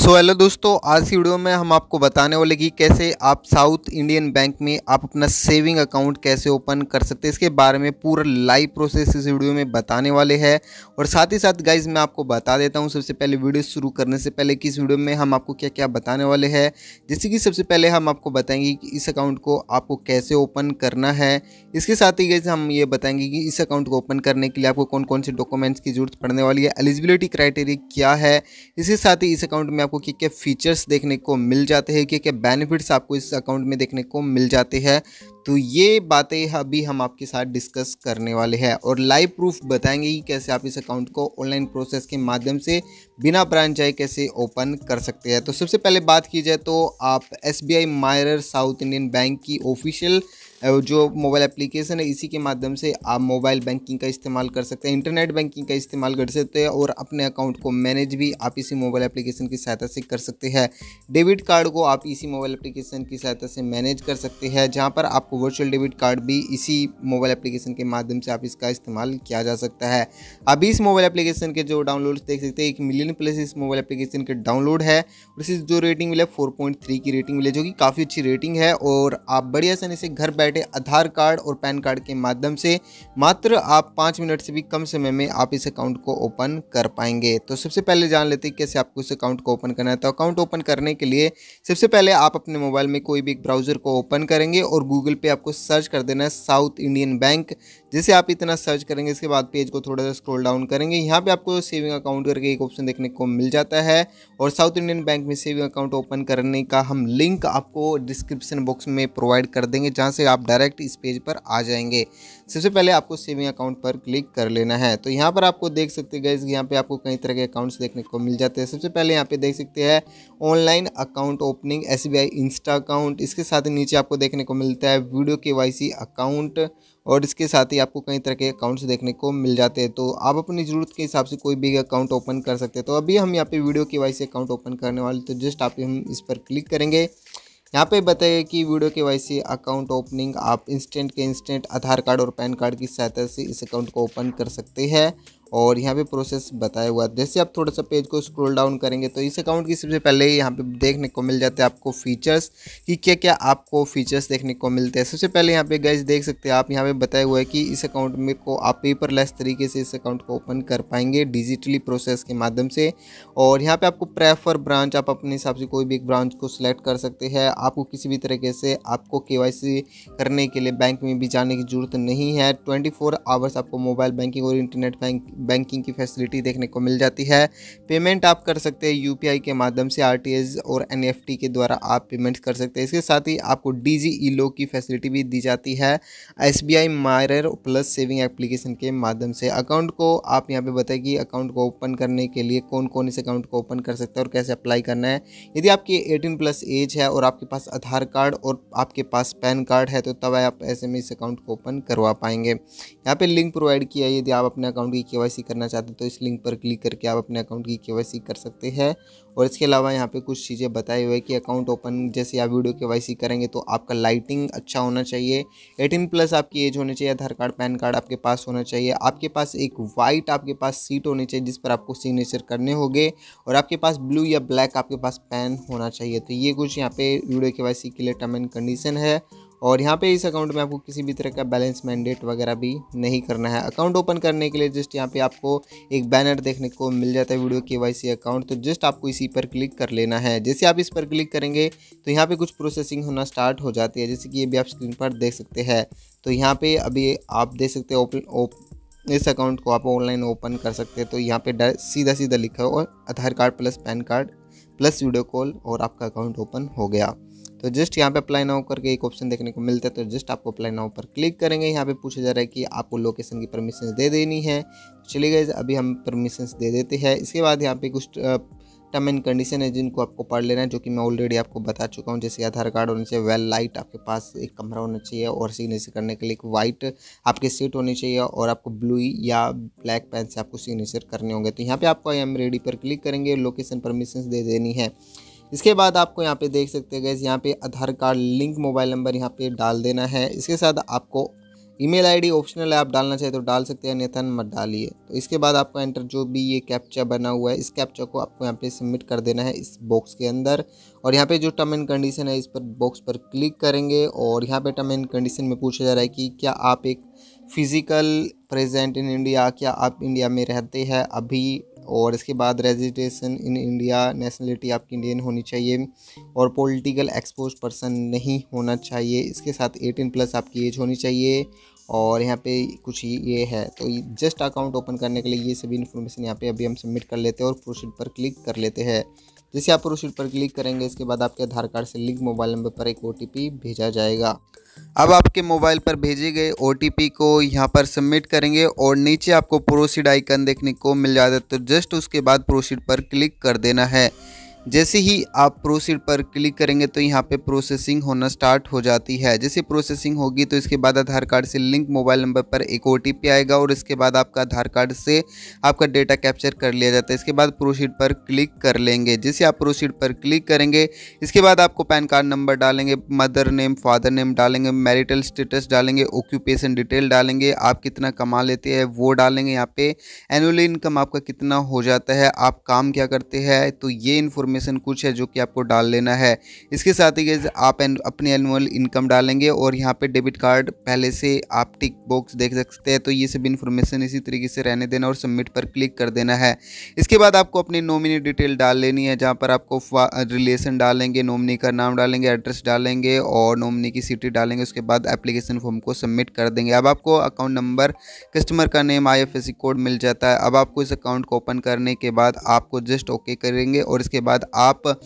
so hello दोस्तों आज की वीडियो में हम आपको बताने वाले कि कैसे आप साउथ इंडियन बैंक में आप अपना सेविंग अकाउंट कैसे ओपन कर सकते हैं इसके बारे में पूरा लाइव प्रोसेस इस वीडियो में बताने वाले हैं और साथ ही साथ गाइज मैं आपको बता देता हूं सबसे पहले वीडियो शुरू करने से पहले कि इस वीडियो में हम आपको क्या क्या बताने वाले हैं जैसे कि सबसे पहले हम आपको बताएंगे कि इस अकाउंट को आपको कैसे ओपन करना है इसके साथ ही गाइज हम ये बताएंगे कि इस अकाउंट को ओपन करने के लिए आपको कौन कौन से डॉक्यूमेंट्स की जरूरत पड़ने वाली है एलिजिबिलिटी क्राइटेरिया क्या है इसके साथ ही इस अकाउंट में आपको क्या क्या फ़ीचर्स देखने को मिल जाते हैं क्या क्या बेनिफिट्स आपको इस अकाउंट में देखने को मिल जाते हैं तो ये बातें अभी हम आपके साथ डिस्कस करने वाले हैं और लाइव प्रूफ बताएंगे कि कैसे आप इस अकाउंट को ऑनलाइन प्रोसेस के माध्यम से बिना ब्रांच आए कैसे ओपन कर सकते हैं तो सबसे पहले बात की जाए तो आप S B I mirror South Indian bank की ऑफिशियल जो मोबाइल एप्लीकेशन है इसी के माध्यम से आप मोबाइल बैंकिंग का इस्तेमाल कर सकते हैं इंटरनेट बैंकिंग का इस्तेमाल कर सकते हैं और अपने अकाउंट को मैनेज भी आप इसी मोबाइल एप्लीकेशन की सहायता से कर सकते हैं डेबिट कार्ड को आप इसी मोबाइल एप्लीकेशन की सहायता से मैनेज कर सकते हैं जहाँ पर आप आपको वर्चुअल डेबिट कार्ड भी इसी मोबाइल एप्लीकेशन के माध्यम से आप इसका इस्तेमाल किया जा सकता है अभी इस मोबाइल एप्लीकेशन के जो डाउनलोड्स देख सकते हैं एक मिलियन प्लस इस मोबाइल एप्लीकेशन के डाउनलोड है और इसे जो रेटिंग मिले फोर की रेटिंग मिले जो कि काफ़ी अच्छी रेटिंग है और आप बढ़िया आसानी से घर बैठे आधार कार्ड और पैन कार्ड के माध्यम से मात्र आप पाँच मिनट से भी कम समय में आप इस अकाउंट को ओपन कर पाएंगे तो सबसे पहले जान लेते हैं कैसे आपको इस अकाउंट को ओपन करना है तो अकाउंट ओपन करने के लिए सबसे पहले आप अपने मोबाइल में कोई भी एक ब्राउज़र को ओपन करेंगे और गूगल पे आपको सर्च कर देना है साउथ इंडियन बैंक जैसे आप इतना सर्च करेंगे इसके बाद पेज को थोड़ा सा स्क्रॉल डाउन करेंगे यहाँ पे आपको सेविंग अकाउंट करके एक ऑप्शन देखने को मिल जाता है और साउथ इंडियन बैंक में सेविंग अकाउंट ओपन करने का हम लिंक आपको डिस्क्रिप्शन बॉक्स में प्रोवाइड कर देंगे जहाँ से आप डायरेक्ट इस पेज पर आ जाएंगे सबसे पहले आपको सेविंग अकाउंट पर क्लिक कर लेना है तो यहाँ पर आपको देख सकते गए यहाँ पर आपको कई तरह के अकाउंट्स देखने को मिल जाते हैं सबसे पहले यहाँ पर देख सकते हैं online account opening S insta account इसके साथ ही नीचे आपको देखने को मिलता है वीडियो के अकाउंट और इसके साथ ही आपको कई तरह के अकाउंट्स देखने को मिल जाते हैं तो आप अपनी ज़रूरत के हिसाब से कोई भी अकाउंट ओपन कर सकते हैं तो अभी हम यहाँ पे video K Y account open करने वाले तो जस्ट आप हम इस पर क्लिक करेंगे यहाँ पे बताएगा कि video K Y account opening आप इंस्टेंट के इंस्टेंट आधार कार्ड और पैन कार्ड की सहायता से इस अकाउंट को ओपन कर सकते हैं और यहाँ पे प्रोसेस बताया हुआ है जैसे आप थोड़ा सा पेज को स्क्रॉल डाउन करेंगे तो इस अकाउंट की सबसे पहले ही यहाँ पे देखने को मिल जाते हैं आपको फीचर्स कि क्या क्या आपको फीचर्स देखने को मिलते हैं सबसे पहले यहाँ पे गैस देख सकते हैं आप यहाँ पे बताया हुआ है कि इस अकाउंट में को आप पेपरलेस तरीके से इस अकाउंट को ओपन कर पाएंगे डिजिटली प्रोसेस के माध्यम से और यहाँ पर आपको प्रेफर ब्रांच आप अपने हिसाब से कोई भी एक ब्रांच को सिलेक्ट कर सकते हैं आपको किसी भी तरीके से आपको के करने के लिए बैंक में भी जाने की जरूरत नहीं है ट्वेंटी आवर्स आपको मोबाइल बैंकिंग और इंटरनेट बैंक बैंकिंग की फैसिलिटी देखने को मिल जाती है पेमेंट आप कर सकते हैं यू के माध्यम से आर और एन के द्वारा आप पेमेंट कर सकते हैं इसके साथ ही आपको डी जी e की फैसिलिटी भी दी जाती है S B plus saving application के माध्यम से अकाउंट को आप यहाँ पे बताए कि अकाउंट को ओपन करने के लिए कौन कौन इस अकाउंट को ओपन कर सकता है और कैसे अप्लाई करना है यदि आपकी 18 प्लस एज है और आपके पास आधार कार्ड और आपके पास पैन कार्ड है तो तब आप ऐसे में e इस अकाउंट को ओपन करवा पाएंगे यहाँ पे लिंक प्रोवाइड किया है यदि आप अपने अकाउंट की के के करना चाहते हो तो इस लिंक पर क्लिक करके आप अपने अकाउंट की के कर सकते हैं और इसके अलावा यहाँ पे कुछ चीज़ें बताई हुई है कि अकाउंट ओपन जैसे आप वीडियो के करेंगे तो आपका लाइटिंग अच्छा होना चाहिए एटीन प्लस आपकी एज होनी चाहिए आधार कार्ड पैन कार्ड आपके पास होना चाहिए आपके पास एक वाइट आपके पास सीट होनी चाहिए जिस पर आपको सिग्नेचर करने होंगे और आपके पास ब्लू या ब्लैक आपके पास पैन होना चाहिए तो ये कुछ यहाँ पे वीडियो के के लिए टर्म एंड कंडीशन है और यहाँ पे इस अकाउंट में आपको किसी भी तरह का बैलेंस मैंडेट वगैरह भी नहीं करना है अकाउंट ओपन करने के लिए जस्ट यहाँ पे आपको एक बैनर देखने को मिल जाता है वीडियो के वाई अकाउंट तो जस्ट आपको इसी पर क्लिक कर लेना है जैसे आप इस पर क्लिक करेंगे तो यहाँ पर कुछ प्रोसेसिंग होना स्टार्ट हो जाती है जैसे कि ये भी आप स्क्रीन पर देख सकते हैं तो यहाँ पर अभी आप देख सकते हैं ओपन इस अकाउंट को आप ऑनलाइन ओपन कर सकते हैं तो यहाँ पे सीधा सीधा लिखा हो और Aadhaar card plus PAN card plus video call और आपका अकाउंट ओपन हो गया तो जस्ट यहाँ पे अप्लाई नाउ करके एक ऑप्शन देखने को मिलता है तो जस्ट आपको अप्लाई नाउ पर क्लिक करेंगे यहाँ पे पूछा जा रहा है कि आपको लोकेशन की परमिशन दे देनी है तो चलिए गए अभी हम परमिशंस दे देते हैं इसके बाद यहाँ पे कुछ टर्म एंड कंडीशन है जिनको आपको पढ़ लेना है जो कि मैं ऑलरेडी आपको बता चुका हूँ जैसे आधार कार्ड होना चाहिए वेल लाइट आपके पास एक कमरा होना चाहिए और सिग्नेचर करने के लिए एक वाइट आपके सीट होनी चाहिए और आपको ब्लू या ब्लैक पेन से आपको सिग्नेचर करने होंगे तो यहाँ पे आपको आई एम रेडी पर क्लिक करेंगे लोकेशन परमिशन दे देनी है इसके बाद आपको यहाँ पे देख सकते हैं गैस यहाँ पे Aadhaar card link mobile number यहाँ पे डाल देना है इसके साथ आपको ईमेल आईडी ऑप्शनल है आप डालना चाहे तो डाल सकते हैं अन्यथा मत डालिए तो इसके बाद आपको एंटर जो भी ये कैप्चा बना हुआ है इस कैप्चा को आपको यहाँ पे सबमिट कर देना है इस बॉक्स के अंदर और यहाँ पे जो टर्म एंड कंडीशन है इस पर बॉक्स पर क्लिक करेंगे और यहाँ पे टर्म एंड कंडीशन में पूछा जा रहा है कि क्या आप एक फ़िज़िकल प्रेजेंट इन इंडिया क्या आप इंडिया में रहते हैं अभी और इसके बाद रेजिडेशन इन इंडिया नेशनलिटी आपकी इंडियन होनी चाहिए और पॉलिटिकल एक्सपोज पर्सन नहीं होना चाहिए इसके साथ 18 प्लस आपकी एज होनी चाहिए और यहाँ पे कुछ ही ये है तो जस्ट अकाउंट ओपन करने के लिए ये सभी इन्फॉर्मेशन यहाँ पे अभी हम सबमिट कर लेते हैं और प्रोसीड पर क्लिक कर लेते हैं जैसे आप प्रोसीड पर क्लिक करेंगे इसके बाद आपके आधार कार्ड से लिंक मोबाइल नंबर पर एक ओ भेजा जाएगा अब आपके मोबाइल पर भेजे गए ओ को यहाँ पर सबमिट करेंगे और नीचे आपको प्रोसीड आइकन देखने को मिल जाता है तो जस्ट उसके बाद प्रोसीड पर क्लिक कर देना है जैसे ही आप प्रोसीड पर क्लिक करेंगे तो यहाँ पे प्रोसेसिंग होना स्टार्ट हो जाती है जैसे प्रोसेसिंग होगी तो इसके बाद आधार कार्ड से लिंक मोबाइल नंबर पर एक ओ आएगा और इसके बाद आपका आधार कार्ड से आपका डेटा कैप्चर कर लिया जाता है इसके बाद प्रोसीड पर क्लिक कर लेंगे जैसे आप प्रोसीड पर क्लिक करेंगे इसके बाद आपको पैन कार्ड नंबर डालेंगे मदर नेम फादर नेम डालेंगे मैरिटल स्टेटस डालेंगे ऑक्यूपेशन डिटेल डालेंगे आप कितना कमा लेते हैं वो डालेंगे यहाँ पे एनुअल इनकम आपका कितना हो जाता है आप काम क्या करते हैं तो ये इन्फॉर्मेशन इन्फॉर्मेशन कुछ है जो कि आपको डाल लेना है इसके साथ ही गैस आप एन, अपनी एनुअल इनकम डालेंगे और यहाँ पे डेबिट कार्ड पहले से आप टिक बॉक्स देख सकते हैं तो ये सब इन्फॉर्मेशन इसी तरीके से रहने देना और सबमिट पर क्लिक कर देना है इसके बाद आपको अपनी नॉमिनी डिटेल डाल लेनी है जहाँ पर आपको रिलेशन डालेंगे नॉमिनी का नाम डालेंगे एड्रेस डालेंगे और नॉमिनी की सिटी डालेंगे उसके बाद एप्लीकेशन फॉर्म को सबमिट कर देंगे अब आपको अकाउंट नंबर कस्टमर का नेम आई कोड मिल जाता है अब आपको इस अकाउंट को ओपन करने के बाद आपको जस्ट ओके करेंगे और इसके बाद बाद आप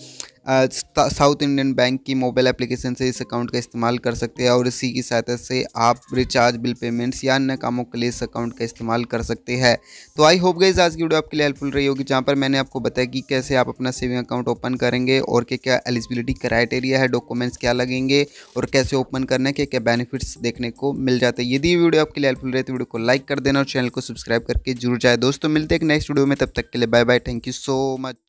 साउथ इंडियन बैंक की मोबाइल एप्लीकेशन से इस अकाउंट का इस्तेमाल कर सकते हैं और इसी की सहायता से आप रिचार्ज बिल पेमेंट्स या अन्य कामों के लिए इस अकाउंट का इस्तेमाल कर सकते हैं तो आई होप गई आज की वीडियो आपके लिए हेल्पफुल रही होगी जहां पर मैंने आपको बताया कि कैसे आप अपना सेविंग अकाउंट ओपन करेंगे और क्या क्या एलिजिबिलिटी क्राइटेरिया है डॉक्यूमेंट्स क्या लगेंगे और कैसे ओपन करना है क्या क्या बेनिफिट्स देखने को मिल जाते हैं यदि वीडियो आपके लिए हेल्पफुल रहे तो वीडियो को लाइक कर देना और चैनल को सब्सक्राइब करके जरूर जाए दोस्तों मिलते हैं नेक्स्ट वीडियो में तब तक के लिए bye bye thank you so much